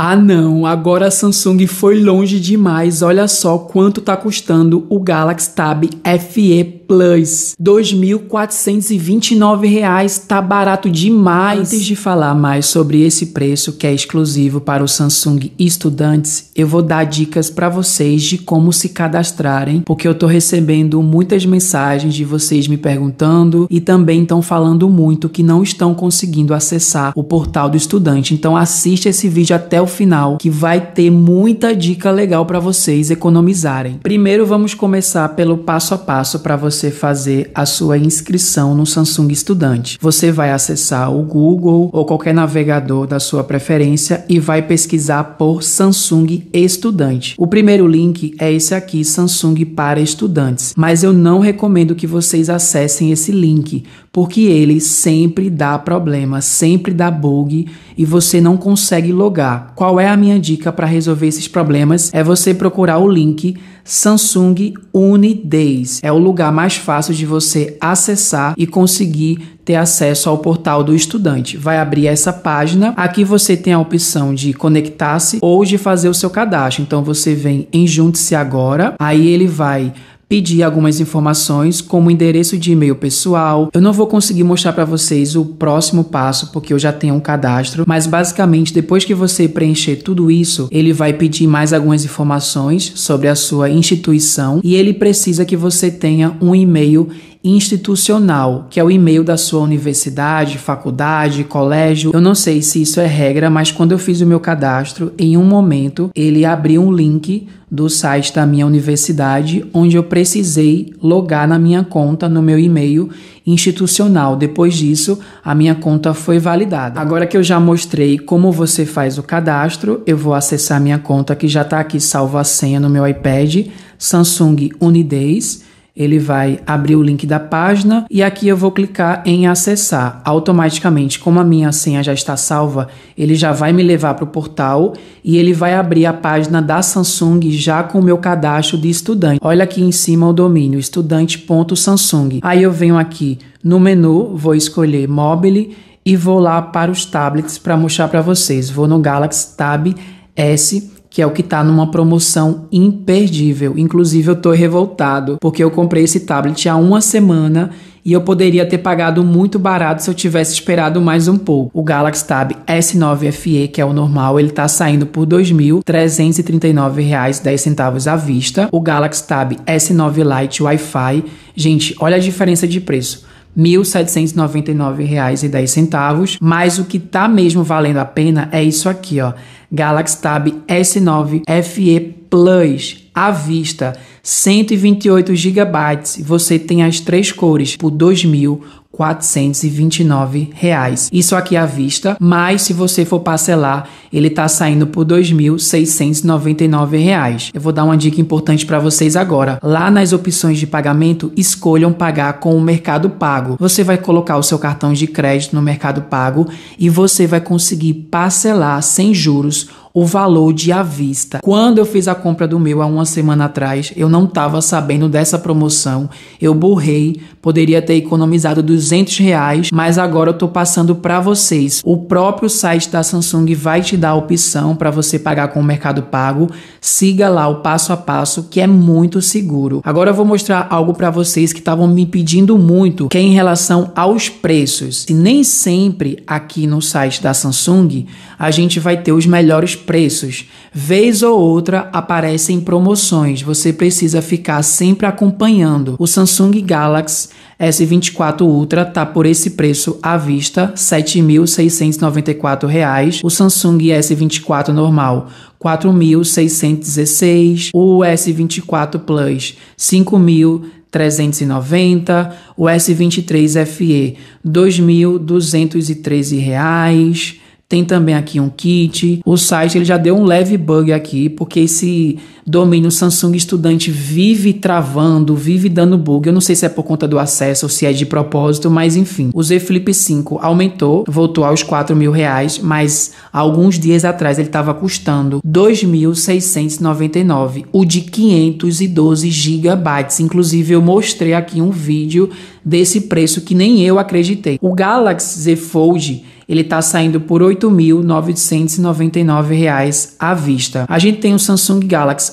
Ah, não, agora a Samsung foi longe demais. Olha só quanto está custando o Galaxy Tab FE Plus. R$ 2.429, tá barato demais. Antes de falar mais sobre esse preço que é exclusivo para o Samsung estudantes, eu vou dar dicas para vocês de como se cadastrarem, porque eu tô recebendo muitas mensagens de vocês me perguntando e também estão falando muito que não estão conseguindo acessar o portal do estudante. Então assista esse vídeo até o final que vai ter muita dica legal para vocês economizarem. Primeiro vamos começar pelo passo a passo para vocês você fazer a sua inscrição no Samsung Estudante. Você vai acessar o Google ou qualquer navegador da sua preferência e vai pesquisar por Samsung Estudante. O primeiro link é esse aqui, Samsung para estudantes, mas eu não recomendo que vocês acessem esse link, porque ele sempre dá problema, sempre dá bug e você não consegue logar. Qual é a minha dica para resolver esses problemas? É você procurar o link Samsung Unidays. É o lugar mais fácil de você acessar e conseguir ter acesso ao portal do estudante. Vai abrir essa página. Aqui você tem a opção de conectar-se ou de fazer o seu cadastro. Então você vem em Junte-se Agora, aí ele vai pedir algumas informações, como endereço de e-mail pessoal. Eu não vou conseguir mostrar para vocês o próximo passo, porque eu já tenho um cadastro, mas basicamente depois que você preencher tudo isso, ele vai pedir mais algumas informações sobre a sua instituição e ele precisa que você tenha um e-mail institucional, que é o e-mail da sua universidade, faculdade, colégio. Eu não sei se isso é regra, mas quando eu fiz o meu cadastro, em um momento ele abriu um link do site da minha universidade, onde eu precisei logar na minha conta no meu e-mail institucional. Depois disso, a minha conta foi validada. Agora que eu já mostrei como você faz o cadastro, eu vou acessar minha conta que já está aqui salva a senha no meu iPad, Samsung Unidays ele vai abrir o link da página e aqui eu vou clicar em acessar. Automaticamente, como a minha senha já está salva, ele já vai me levar para o portal e ele vai abrir a página da Samsung já com o meu cadastro de estudante. Olha aqui em cima o domínio estudante.samsung. Aí eu venho aqui no menu, vou escolher mobile e vou lá para os tablets para mostrar para vocês. Vou no Galaxy Tab S que é o que está numa promoção imperdível. Inclusive, eu estou revoltado porque eu comprei esse tablet há uma semana e eu poderia ter pagado muito barato se eu tivesse esperado mais um pouco. O Galaxy Tab S9 FE, que é o normal, ele está saindo por R$ 2.339,10 à vista. O Galaxy Tab S9 Lite Wi-Fi, gente, olha a diferença de preço. R$ 1.799,10, mas o que tá mesmo valendo a pena é isso aqui, ó. Galaxy Tab S9 FE Plus à vista, 128 GB. Você tem as três cores por 2000 429 reais. Isso aqui à vista, mas se você for parcelar, ele tá saindo por 2.699 reais. Eu vou dar uma dica importante para vocês agora. Lá nas opções de pagamento, escolham pagar com o Mercado Pago. Você vai colocar o seu cartão de crédito no Mercado Pago e você vai conseguir parcelar sem juros o valor de à vista. Quando eu fiz a compra do meu há uma semana atrás, eu não estava sabendo dessa promoção, eu borrei, poderia ter economizado 200 reais, mas agora eu estou passando para vocês. O próprio site da Samsung vai te dar a opção para você pagar com o Mercado Pago. Siga lá o passo a passo, que é muito seguro. Agora eu vou mostrar algo para vocês que estavam me pedindo muito, que é em relação aos preços. E nem sempre aqui no site da Samsung a gente vai ter os melhores preços. Vez ou outra aparecem promoções promoções, você precisa ficar sempre acompanhando. O Samsung Galaxy S24 Ultra tá por esse preço à vista, R$ 7.694. O Samsung S24 normal, 4.616, o S24 Plus 5.390, o S23 FE 2.213 reais. Tem também aqui um kit. O site ele já deu um leve bug aqui, porque esse domínio Samsung Estudante vive travando, vive dando bug. Eu não sei se é por conta do acesso ou se é de propósito, mas enfim. O Z Flip 5 aumentou, voltou aos 4 mil reais, mas alguns dias atrás ele estava custando 2.699, o de 512 gigabytes. Inclusive eu mostrei aqui um vídeo desse preço que nem eu acreditei. O Galaxy Z Fold ele está saindo por R$ 8.999 à vista. A gente tem o Samsung Galaxy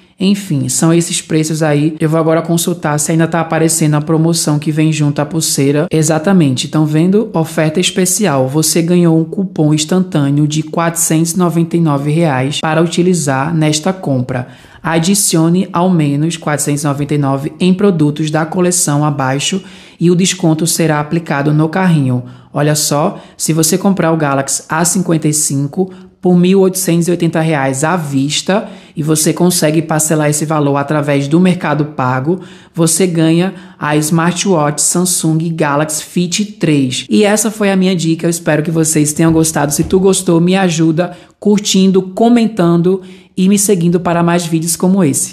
Enfim, são esses preços aí. Eu vou agora consultar se ainda tá aparecendo a promoção que vem junto à pulseira. Exatamente, estão vendo? Oferta especial. Você ganhou um cupom instantâneo de R$ 499 reais para utilizar nesta compra adicione ao menos R$ 499 em produtos da coleção abaixo e o desconto será aplicado no carrinho. Olha só, se você comprar o Galaxy A55 por R$ 1.880 à vista e você consegue parcelar esse valor através do Mercado Pago, você ganha a smartwatch Samsung Galaxy Fit 3. E essa foi a minha dica, eu espero que vocês tenham gostado. Se tu gostou, me ajuda curtindo, comentando e me seguindo para mais vídeos como esse.